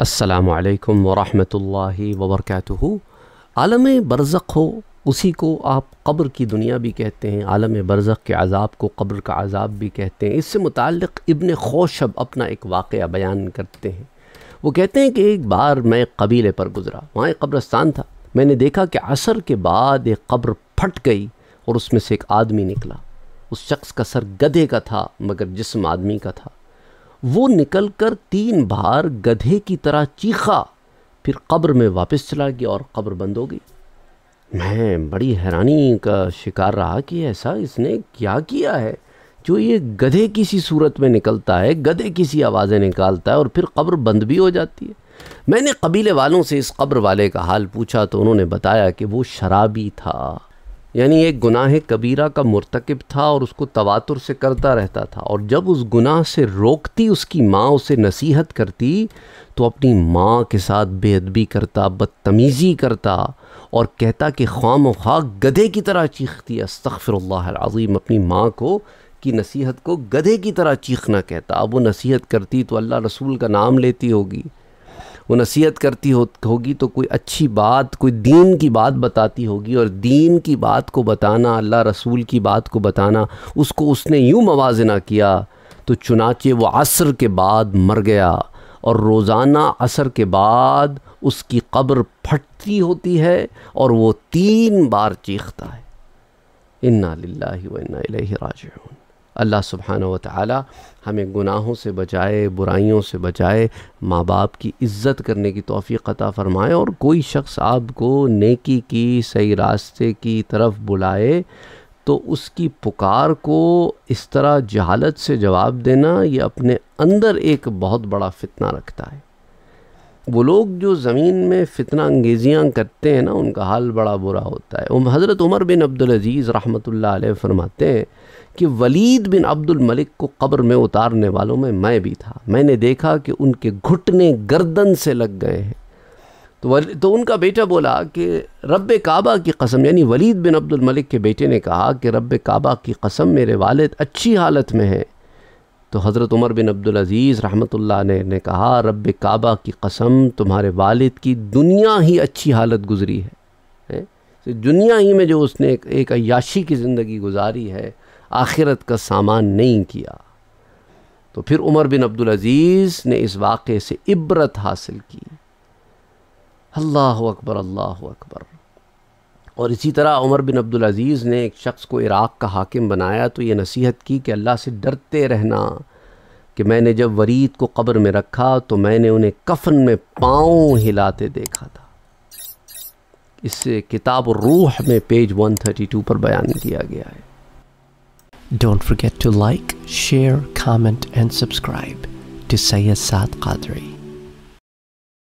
असलकम वरहि वबरक आलम बरज़ हो उसी को आप कब्र की दुनिया भी कहते हैं आलम बरज़ के अज़ाब को कब्र का अज़ाब भी कहते हैं इससे मुतक़ इबन खोशब अपना एक वाक़ बयान करते हैं वो कहते हैं कि एक बार मैं कबीले पर गुज़रा वहाँ एक कब्रस्तान था मैंने देखा कि असर के बाद एक कब्र फट गई और उसमें से एक आदमी निकला उस शख्स का सर गधे का था मगर जिसम आदमी का था वो निकलकर तीन बार गधे की तरह चीखा फिर कब्र में वापस चला गया और कब्र बंद हो गई मैं बड़ी हैरानी का शिकार रहा कि ऐसा इसने क्या किया है जो ये गधे किसी सूरत में निकलता है गधे किसी आवाज़ें निकालता है और फिर कब्र बंद भी हो जाती है मैंने कबीले वालों से इस कब्र वाले का हाल पूछा तो उन्होंने बताया कि वो शराबी था यानी एक गुनाह कबीरा का मरतकब था और उसको तवातुर से करता रहता था और जब उस गुनाह से रोकती उसकी माँ उसे नसीहत करती तो अपनी माँ के साथ बेअदबी करता बदतमीज़ी करता और कहता कि ख्वाम खा गधे की तरह चीखती है आजीम अपनी माँ को की नसीहत को गधे की तरह चीखना कहता अब वो नसीहत करती तो अल्लाह रसूल का नाम लेती होगी वो नसीहत करती हो होगी तो कोई अच्छी बात कोई दीन की बात बताती होगी और दीन की बात को बताना अल्लाह रसूल की बात को बताना उसको उसने यूँ मवाजना किया तो चुनाचे वो असर के बाद मर गया और रोज़ाना असर के बाद उसकी कब्र फटती होती है और वो तीन बार चीखता है इन्ना लाही व इन्ना राज अल्लाह सुबहान व ताली हमें गुनाहों से बचाए बुराइयों से बचाए माँ बाप की इज़्ज़त करने की तोफ़ी क़ा फ़रमाए और कोई शख्स आपको नेकी की सही रास्ते की तरफ बुलाए तो उसकी पुकार को इस तरह जहालत से जवाब देना ये अपने अंदर एक बहुत बड़ा फितना रखता है वो लोग जो ज़मीन में फितना अंगेजियाँ करते हैं ना उनका हाल बड़ा बुरा होता है हज़रत उमर बिन अब्दुलज़ीज़ रहमतुल्लाह अलैह फरमाते हैं कि वलीद बिन अब्दुलमलिक को कब्र में उतारने वालों में मैं भी था मैंने देखा कि उनके घुटने गर्दन से लग गए हैं तो वल तो उनका बेटा बोला कि रब काबा की कसम यानी वलीद बिन अब्दुलमलिक के बेटे ने कहा कि रब काबा की कसम मेरे वालद अच्छी हालत में है तो हज़रत उमर बिन अब्दुल अज़ीज़ रहमतुल्लाह ने ने कहा रब काबा की कसम तुम्हारे वालिद की दुनिया ही अच्छी हालत गुजरी है, है? तो दुनिया ही में जो उसने एक, एक अयाशी की ज़िंदगी गुजारी है आखिरत का सामान नहीं किया तो फिर उमर बिन अब्दुल अज़ीज़ ने इस वाक़े से इबरत हासिल की अल्लाह अकबर अल्लाह अकबर और इसी तरह उमर बिन अब्दुल अज़ीज़ ने एक शख्स को इराक़ का हाकिम बनाया तो ये नसीहत की कि अल्लाह से डरते रहना कि मैंने जब वरीद को कब्र में रखा तो मैंने उन्हें कफन में पाँव हिलाते देखा था इससे किताब रूह में पेज 132 पर बयान किया गया है don't forget to like share comment and subscribe to Saad Saad Qadri